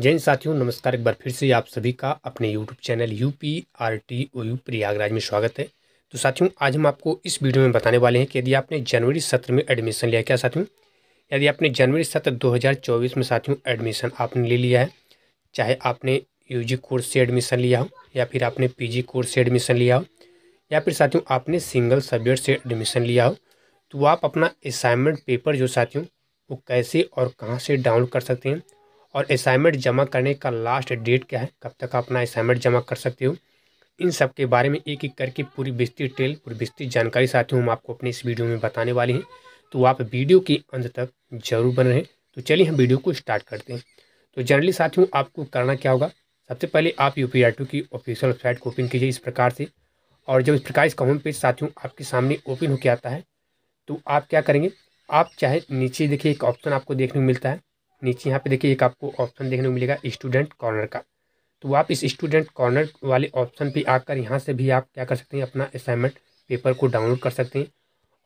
जैन साथियों नमस्कार एक बार फिर से आप सभी का अपने YouTube channel U P R T O U Prayagraj में स्वागत है तो साथियों आज हम आपको इस वीडियो में बताने वाले हैं कि यदि आपने जनवरी सत्र में एडमिशन लिया क्या साथियों यदि आपने जनवरी सत्र 2024 में साथियों एडमिशन आपने ले लिया है चाहे आपने यू कोर्स से एडमिशन लिया हो या फिर आपने पी कोर्स से एडमिशन लिया हो या फिर साथियों आपने सिंगल सब्जेक्ट से एडमिशन लिया हो तो आप अपना असाइनमेंट पेपर जो साथियों वो कैसे और कहाँ से डाउनलोड कर सकते हैं और असाइनमेंट जमा करने का लास्ट डेट क्या है कब तक अपना असाइनमेंट जमा कर सकते हो इन सब के बारे में एक एक करके पूरी विस्तृत टेल पूरी विस्तृत जानकारी साथियों हम आपको अपने इस वीडियो में बताने वाले हैं तो आप वीडियो के अंत तक जरूर बन रहे तो चलिए हम वीडियो को स्टार्ट करते हैं तो जनरली साथियों आपको करना क्या होगा सबसे पहले आप यू पी की ऑफिशियल वेबसाइट को ओपन कीजिए इस प्रकार से और जब इस प्रकार इसका होम पेज साथियों आपके सामने ओपन होकर आता है तो आप क्या करेंगे आप चाहे नीचे देखिए एक ऑप्शन आपको देखने को मिलता है नीचे यहाँ पे देखिए एक आपको ऑप्शन देखने को मिलेगा स्टूडेंट कॉर्नर का तो आप इस स्टूडेंट कॉर्नर वाले ऑप्शन पे आकर यहाँ से भी आप क्या कर सकते हैं अपना असाइनमेंट पेपर को डाउनलोड कर सकते हैं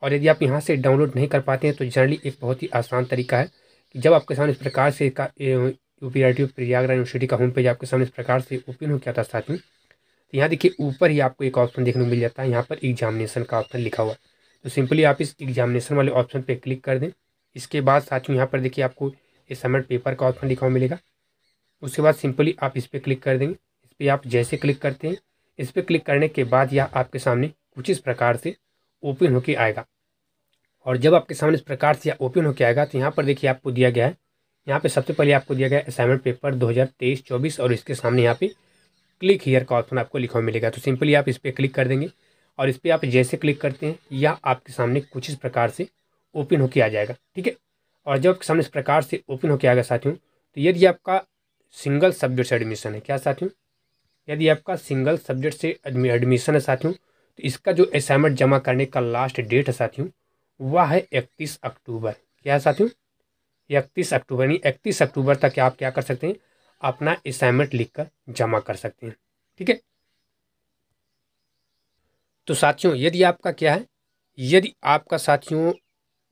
और यदि आप यहाँ से डाउनलोड नहीं कर पाते हैं तो जनरली एक बहुत ही आसान तरीका है कि जब आपके सामने इस प्रकार से का U P I T Prayagraj university का होम पेज आपके सामने इस प्रकार से ओपन हो गया था साथ में तो यहाँ देखिए ऊपर ही आपको एक ऑप्शन देखने को मिल जाता है यहाँ पर एग्जामिनेशन का ऑप्शन लिखा हुआ तो सिंपली आप इस एग्जामिनेशन वाले ऑप्शन पर क्लिक कर दें इसके बाद साथियों यहाँ पर देखिए आपको ये सबमिट पेपर का ऑप्शन लिखा हुआ मिलेगा उसके बाद सिंपली आप इस पर क्लिक कर देंगे इस पर आप जैसे क्लिक करते हैं इस पर क्लिक करने के बाद यह आपके सामने कुछ इस प्रकार से ओपन होके आएगा और जब आपके सामने इस प्रकार से यह ओपन होके आएगा तो यहाँ पर देखिए आपको दिया गया है यहाँ पे सबसे पहले आपको दिया गया असाइनमेंट पेपर 2023-24 और इसके सामने यहाँ पे क्लिक हीयर का ऑप्शन आपको लिखा हुआ मिलेगा तो सिंपली आप इस पर क्लिक कर देंगे और इस पर आप जैसे क्लिक करते हैं या आपके सामने कुछ इस प्रकार से ओपन होके आ जाएगा ठीक है और जब आपके सामने इस प्रकार से ओपन होकर आएगा साथियों तो यदि आपका सिंगल सब्जेक्ट से एडमिशन है क्या साथियों यदि आपका सिंगल सब्जेक्ट से एडमिशन है साथियों तो इसका जो असाइनमेंट जमा करने का लास्ट डेट है साथियों वह है इकतीस अक्टूबर क्या है साथियों इकतीस अक्टूबर यानी इकतीस अक्टूबर तक आप क्या कर सकते हैं अपना असाइनमेंट लिख कर जमा कर सकते हैं ठीक है तो साथियों यदि आपका क्या है यदि आपका साथियों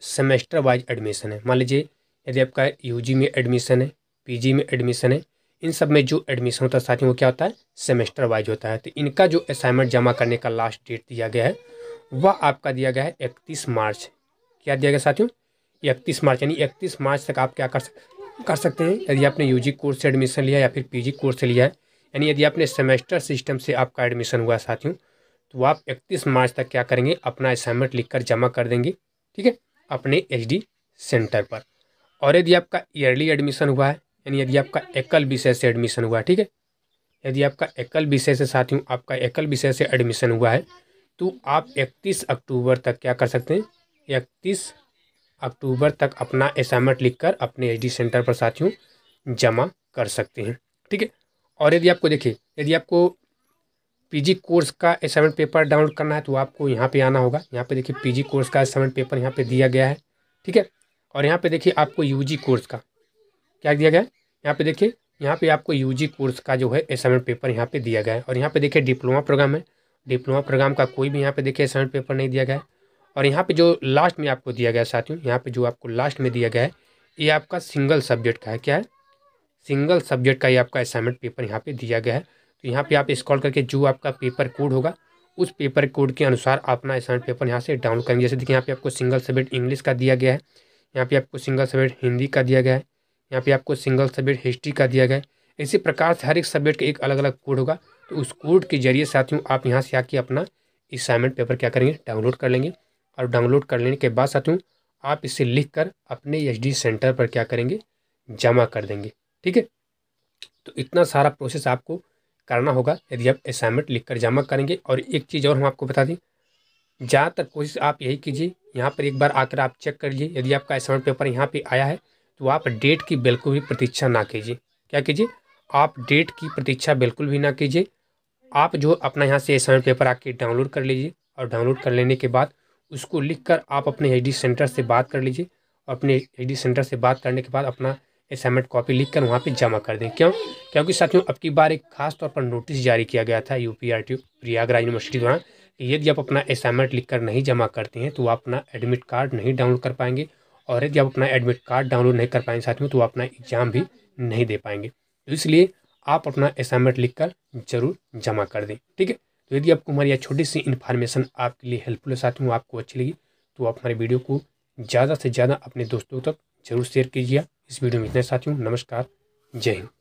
सेमेस्टर वाइज एडमिशन है मान लीजिए यदि आपका यूजी में एडमिशन है पीजी में एडमिशन है इन सब में जो एडमिशन होता है साथियों वो क्या होता है सेमेस्टर वाइज होता है तो इनका जो असाइनमेंट जमा करने का लास्ट डेट दिया गया है वह आपका दिया गया है इकतीस मार्च क्या दिया गया साथियों इकतीस मार्च यानी इकतीस मार्च तक आप क्या कर सक कर सकते हैं यदि आपने यूजी कोर्स से एडमिशन लिया या फिर पीजी कोर्स से लिया है यानी यदि आपने सेमेस्टर सिस्टम से आपका एडमिशन हुआ है साथियों तो आप इकतीस मार्च तक क्या करेंगे अपना असाइनमेंट लिख कर जमा कर देंगे ठीक है अपने एच सेंटर पर और यदि आपका ईयरली एडमिशन हुआ है यानी यदि आपका एकल विषय से एडमिशन हुआ है ठीक है यदि आपका एकल विषय से साथियों आपका एकल विषय से एडमिशन हुआ है तो आप 31 अक्टूबर तक क्या कर सकते हैं 31 अक्टूबर तक अपना असाइनमेंट लिखकर अपने एच सेंटर पर साथियों जमा कर सकते हैं ठीक है और यदि आपको देखिए यदि आपको पीजी कोर्स का असाइनमेंट पेपर डाउनलोड करना है तो आपको यहाँ पे आना होगा यहाँ पे देखिए पीजी कोर्स का असाइनमेंट पेपर यहाँ पे दिया गया है ठीक है और यहाँ पे देखिए आपको यूजी कोर्स का क्या दिया गया है यहाँ पे देखिए यहाँ पे आपको यूजी कोर्स का जो है असाइनमेंट पेपर यहाँ पे दिया गया है और यहाँ पे देखिए डिप्लोमा प्रोग्राम है डिप्लोमा प्रोग्राम का कोई भी यहाँ पे देखिए असाइनमेंट पेपर नहीं दिया गया है और यहाँ पे जो लास्ट में आपको दिया गया साथियों यहाँ पे जो आपको लास्ट में दिया गया है ये आपका सिंगल सब्जेक्ट का है क्या है सिंगल सब्जेक्ट का ये आपका असाइनमेंट पेपर यहाँ पे दिया गया है तो यहाँ पे आप स्क्रॉल करके जो आपका पेपर कोड होगा उस पेपर कोड के अनुसार अपना असाइनमेंट पेपर यहाँ से डाउनलोड करेंगे जैसे देखिए यहाँ पे आपको सिंगल सब्जेक्ट इंग्लिश का दिया गया है यहाँ पे आपको सिंगल सब्जेक्ट हिंदी का दिया गया है यहाँ पे आपको सिंगल सब्जेक्ट हिस्ट्री का दिया गया है इसी प्रकार से हर एक सब्जेक्ट का एक अलग अलग कोड होगा तो उस कोड के जरिए साथियों आप यहाँ से आके अपना असाइनमेंट पेपर क्या करेंगे डाउनलोड कर लेंगे और डाउनलोड कर लेने के बाद साथियों आप इसे लिख कर अपने एच सेंटर पर क्या करेंगे जमा कर देंगे ठीक है तो इतना सारा प्रोसेस आपको करना होगा यदि आप असाइनमेंट लिख कर जमा करेंगे और एक चीज़ और हम आपको बता दें ज़्यादातर कोशिश आप यही कीजिए यहाँ पर एक बार आकर आप चेक कर लीजिए यदि आपका असाइनमेंट पेपर यहाँ पर पे आया है तो आप डेट की बिल्कुल भी प्रतीक्षा ना कीजिए क्या कीजिए आप डेट की प्रतीक्षा बिल्कुल भी ना कीजिए आप जो अपना यहाँ से असाइनमेंट पेपर आके डाउनलोड कर लीजिए और डाउनलोड कर लेने के बाद उसको लिख कर आप अपने एच सेंटर से बात कर लीजिए और अपने एच सेंटर से बात करने के बाद अपना असाइनमेंट कॉपी लिख कर वहाँ पर जमा कर दें क्यों क्योंकि साथियों अब की बार एक खास तौर पर नोटिस जारी किया गया था यू प्रयागराज यूनिवर्सिटी द्वारा कि यदि आप अपना असाइनमेंट लिख कर नहीं जमा करते हैं तो आप अपना एडमिट कार्ड नहीं डाउनलोड कर पाएंगे और यदि आप अपना एडमिट कार्ड डाउनलोड नहीं कर पाएंगे साथियों तो आप अपना एग्ज़ाम भी नहीं दे पाएंगे तो इसलिए आप अपना असाइनमेंट लिख कर जरूर जमा कर दें ठीक है तो यदि आपको हमारी यह छोटी सी इन्फॉर्मेशन आपके लिए हेल्पफुल है साथियों आपको अच्छी लगी तो आप हमारे वीडियो को ज़्यादा से ज़्यादा अपने दोस्तों तक जरूर शेयर कीजिए इस वीडियो में इतने साथियों नमस्कार जय हिंद